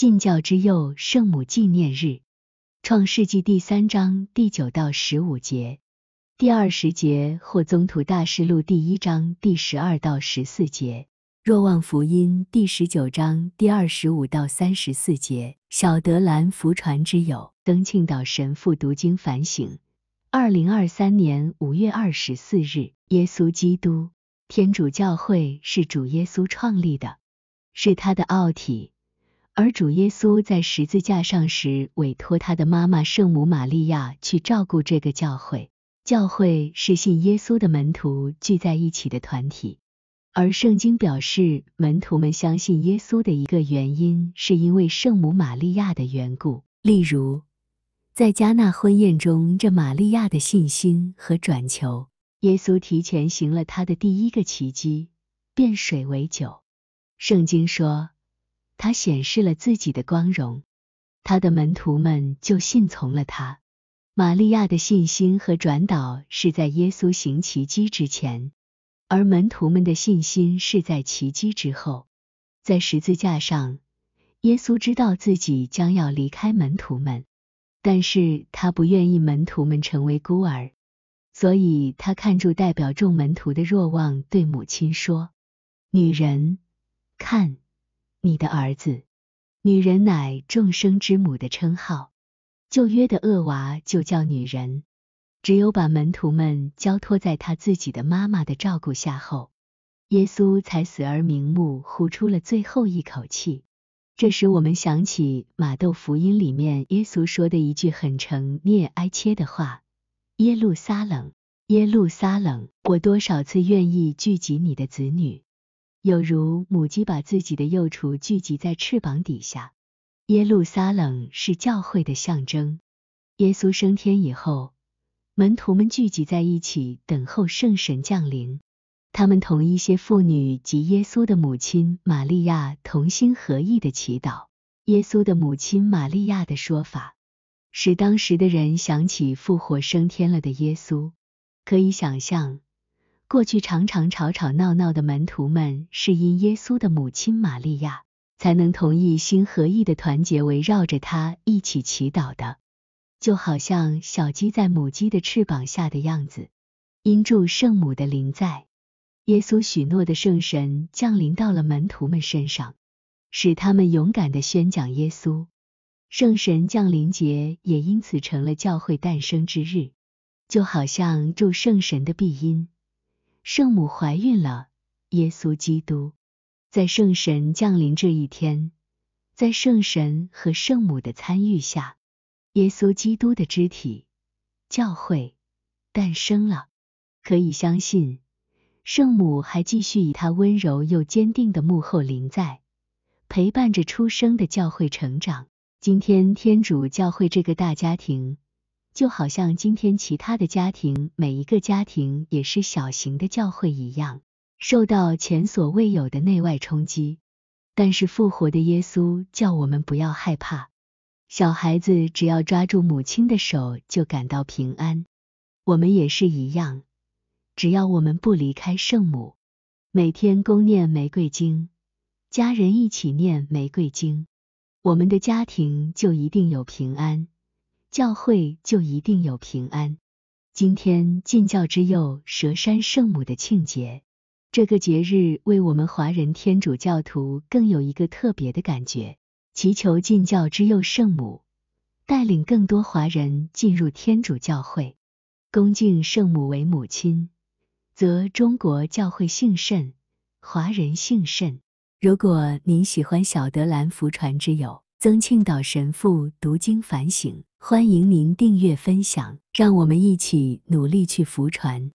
敬教之幼圣母纪念日，创世纪第三章第九到十五节，第二十节或宗徒大事录第一章第十二到十四节，若望福音第十九章第二十五到三十四节。小德兰福传之友，登庆岛神父读经反省。二零二三年五月二十四日，耶稣基督，天主教会是主耶稣创立的，是他的奥体。而主耶稣在十字架上时，委托他的妈妈圣母玛利亚去照顾这个教会。教会是信耶稣的门徒聚在一起的团体。而圣经表示，门徒们相信耶稣的一个原因，是因为圣母玛利亚的缘故。例如，在加纳婚宴中，这玛利亚的信心和转求，耶稣提前行了他的第一个奇迹——变水为酒。圣经说。他显示了自己的光荣，他的门徒们就信从了他。玛利亚的信心和转导是在耶稣行奇迹之前，而门徒们的信心是在奇迹之后。在十字架上，耶稣知道自己将要离开门徒们，但是他不愿意门徒们成为孤儿，所以他看住代表众门徒的若望，对母亲说：“女人，看。”你的儿子，女人乃众生之母的称号。旧约的恶娃就叫女人。只有把门徒们交托在他自己的妈妈的照顾下后，耶稣才死而瞑目，呼出了最后一口气。这时，我们想起马窦福音里面耶稣说的一句很诚聂哀切的话：“耶路撒冷，耶路撒冷，我多少次愿意聚集你的子女。”有如母鸡把自己的幼雏聚集在翅膀底下。耶路撒冷是教会的象征。耶稣升天以后，门徒们聚集在一起等候圣神降临。他们同一些妇女及耶稣的母亲玛利亚同心合意的祈祷。耶稣的母亲玛利亚的说法，使当时的人想起复活升天了的耶稣。可以想象。过去常常吵吵闹闹的门徒们，是因耶稣的母亲玛利亚，才能同一心合意的团结，围绕着他一起祈祷的，就好像小鸡在母鸡的翅膀下的样子。因住圣母的灵在，耶稣许诺的圣神降临到了门徒们身上，使他们勇敢的宣讲耶稣。圣神降临节也因此成了教会诞生之日，就好像祝圣神的庇荫。圣母怀孕了，耶稣基督在圣神降临这一天，在圣神和圣母的参与下，耶稣基督的肢体教会诞生了。可以相信，圣母还继续以她温柔又坚定的幕后灵在陪伴着出生的教会成长。今天，天主教会这个大家庭。就好像今天其他的家庭，每一个家庭也是小型的教会一样，受到前所未有的内外冲击。但是复活的耶稣叫我们不要害怕。小孩子只要抓住母亲的手就感到平安，我们也是一样，只要我们不离开圣母，每天恭念玫瑰经，家人一起念玫瑰经，我们的家庭就一定有平安。教会就一定有平安。今天进教之佑佘山圣母的庆节，这个节日为我们华人天主教徒更有一个特别的感觉。祈求进教之佑圣母带领更多华人进入天主教会，恭敬圣母为母亲，则中国教会兴甚，华人兴甚。如果您喜欢小德兰福传之友曾庆岛神父读经反省。欢迎您订阅分享，让我们一起努力去浮传。